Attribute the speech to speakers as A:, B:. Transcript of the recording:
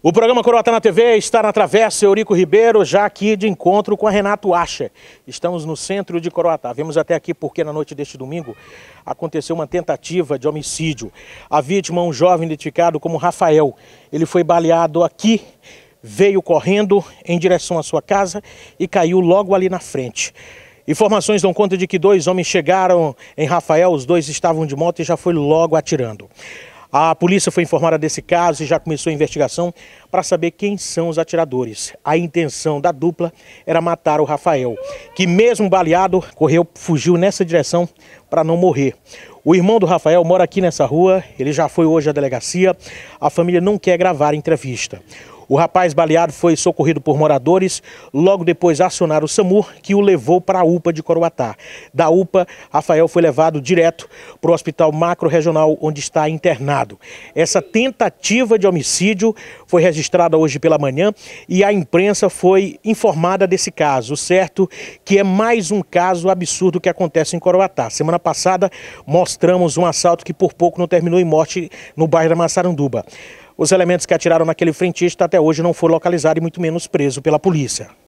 A: O programa Coroatá na TV está na Travessa Eurico Ribeiro, já aqui de encontro com a Renato Acha. Estamos no centro de Coroatá. Vemos até aqui porque na noite deste domingo aconteceu uma tentativa de homicídio. A vítima, um jovem identificado como Rafael, ele foi baleado aqui, veio correndo em direção à sua casa e caiu logo ali na frente. Informações dão conta de que dois homens chegaram em Rafael, os dois estavam de moto e já foi logo atirando. A polícia foi informada desse caso e já começou a investigação para saber quem são os atiradores. A intenção da dupla era matar o Rafael, que mesmo baleado, correu, fugiu nessa direção para não morrer. O irmão do Rafael mora aqui nessa rua, ele já foi hoje à delegacia. A família não quer gravar entrevista. O rapaz baleado foi socorrido por moradores, logo depois acionaram o SAMUR, que o levou para a UPA de Coroatá. Da UPA, Rafael foi levado direto para o Hospital Macro-Regional, onde está internado. Essa tentativa de homicídio foi registrada hoje pela manhã e a imprensa foi informada desse caso, certo? Que é mais um caso absurdo que acontece em Coroatá. Semana passada, mostramos um assalto que por pouco não terminou em morte no bairro da Massaranduba. Os elementos que atiraram naquele frentista até hoje não foram localizados e muito menos preso pela polícia.